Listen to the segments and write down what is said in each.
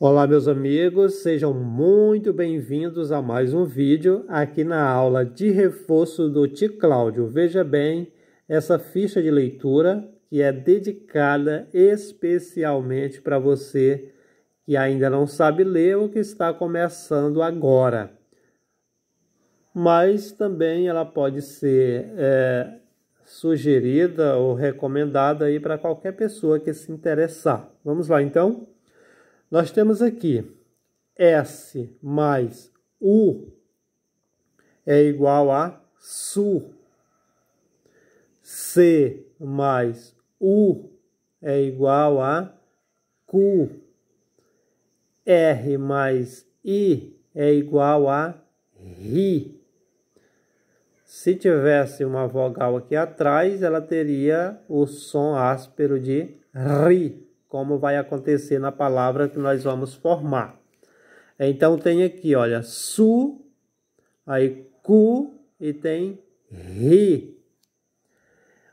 Olá meus amigos, sejam muito bem-vindos a mais um vídeo aqui na aula de reforço do T-Cláudio. Veja bem essa ficha de leitura que é dedicada especialmente para você que ainda não sabe ler ou que está começando agora. Mas também ela pode ser é, sugerida ou recomendada aí para qualquer pessoa que se interessar. Vamos lá então? Nós temos aqui S mais U é igual a SU. C mais U é igual a cu R mais I é igual a RI. Se tivesse uma vogal aqui atrás, ela teria o som áspero de RI como vai acontecer na palavra que nós vamos formar. Então tem aqui, olha, su, aí cu e tem ri.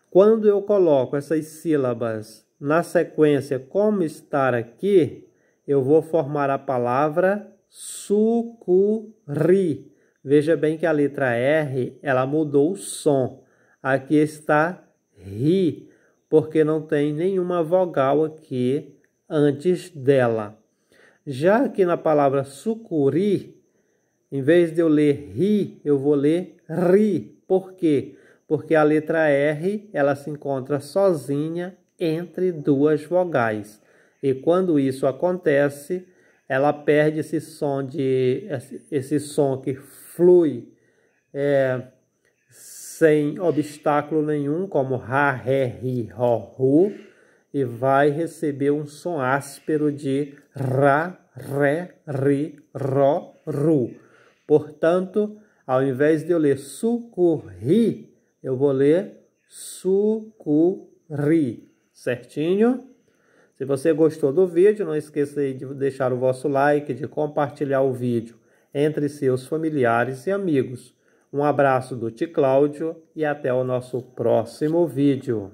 Quando eu coloco essas sílabas na sequência como estar aqui, eu vou formar a palavra sucuri. Veja bem que a letra R, ela mudou o som. Aqui está ri porque não tem nenhuma vogal aqui antes dela. Já que na palavra sucuri, em vez de eu ler ri, eu vou ler ri. Por quê? Porque a letra R ela se encontra sozinha entre duas vogais. E quando isso acontece, ela perde esse som de esse, esse som que flui é, sem obstáculo nenhum, como ha, ré, ri, ho, ru, e vai receber um som áspero de ra, ré, ri, ro, ru. Portanto, ao invés de eu ler sucurri, eu vou ler sucuri, certinho? Se você gostou do vídeo, não esqueça de deixar o vosso like, de compartilhar o vídeo entre seus familiares e amigos. Um abraço do Ti Cláudio e até o nosso próximo vídeo.